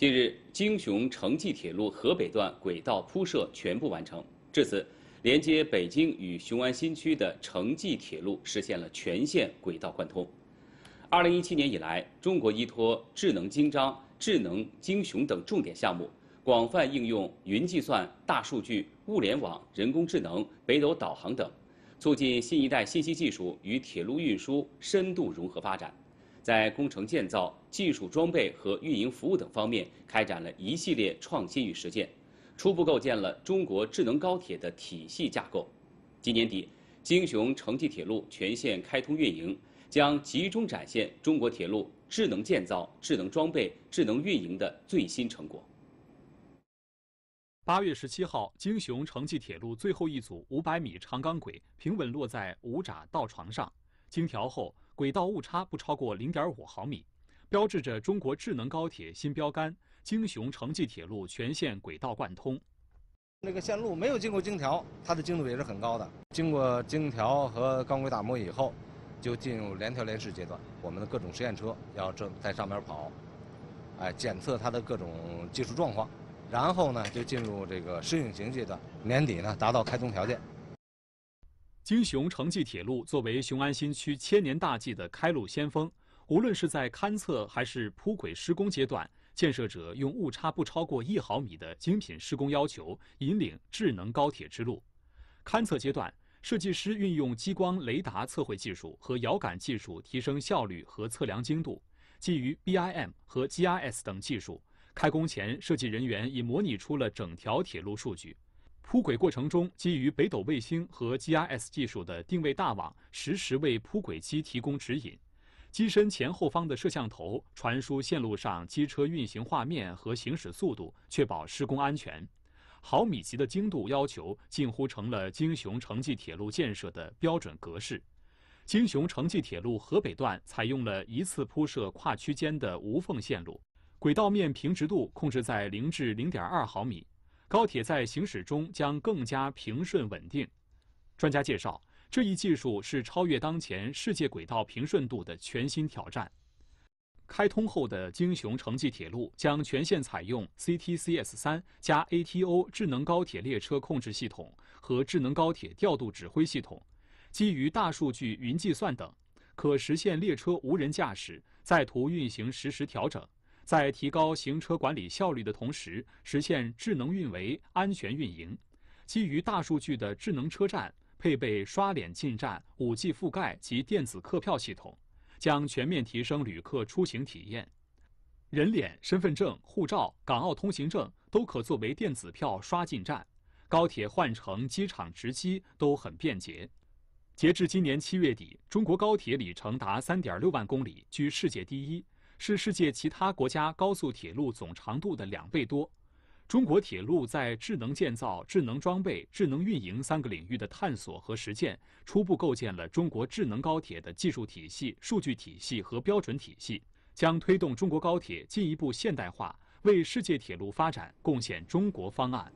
近日，京雄城际铁路河北段轨道铺设全部完成。至此，连接北京与雄安新区的城际铁路实现了全线轨道贯通。二零一七年以来，中国依托智能京张、智能京雄等重点项目，广泛应用云计算、大数据、物联网、人工智能、北斗导航等，促进新一代信息技术与铁路运输深度融合发展。在工程建造、技术装备和运营服务等方面开展了一系列创新与实践，初步构建了中国智能高铁的体系架构。今年底，京雄城际铁路全线开通运营，将集中展现中国铁路智能建造、智能装备、智能运营的最新成果。八月十七号，京雄城际铁路最后一组五百米长钢轨平稳落在五闸道床上。精调后，轨道误差不超过零点五毫米，标志着中国智能高铁新标杆——京雄城际铁路全线轨道贯通。那个线路没有经过精调，它的精度也是很高的。经过精调和钢轨打磨以后，就进入联调联试阶段。我们的各种实验车要正在上面跑，哎，检测它的各种技术状况，然后呢，就进入这个试运行阶段。年底呢，达到开通条件。京雄城际铁路作为雄安新区千年大计的开路先锋，无论是在勘测还是铺轨施工阶段，建设者用误差不超过一毫米的精品施工要求，引领智能高铁之路。勘测阶段，设计师运用激光雷达测绘技术和遥感技术，提升效率和测量精度。基于 BIM 和 GIS 等技术，开工前设计人员已模拟出了整条铁路数据。铺轨过程中，基于北斗卫星和 GIS 技术的定位大网实时为铺轨机提供指引，机身前后方的摄像头传输线路上机车运行画面和行驶速度，确保施工安全。毫米级的精度要求，近乎成了京雄城际铁路建设的标准格式。京雄城际铁路河北段采用了一次铺设跨区间的无缝线路，轨道面平直度控制在零至零点二毫米。高铁在行驶中将更加平顺稳定。专家介绍，这一技术是超越当前世界轨道平顺度的全新挑战。开通后的京雄城际铁路将全线采用 CTCS 三加 ATO 智能高铁列车控制系统和智能高铁调度指挥系统，基于大数据、云计算等，可实现列车无人驾驶、在途运行实时调整。在提高行车管理效率的同时，实现智能运维、安全运营。基于大数据的智能车站配备刷脸进站、5G 覆盖及电子客票系统，将全面提升旅客出行体验。人脸、身份证、护照、港澳通行证都可作为电子票刷进站，高铁换乘、机场直机都很便捷。截至今年七月底，中国高铁里程达3.6万公里，居世界第一。是世界其他国家高速铁路总长度的两倍多。中国铁路在智能建造、智能装备、智能运营三个领域的探索和实践，初步构建了中国智能高铁的技术体系、数据体系和标准体系，将推动中国高铁进一步现代化，为世界铁路发展贡献中国方案。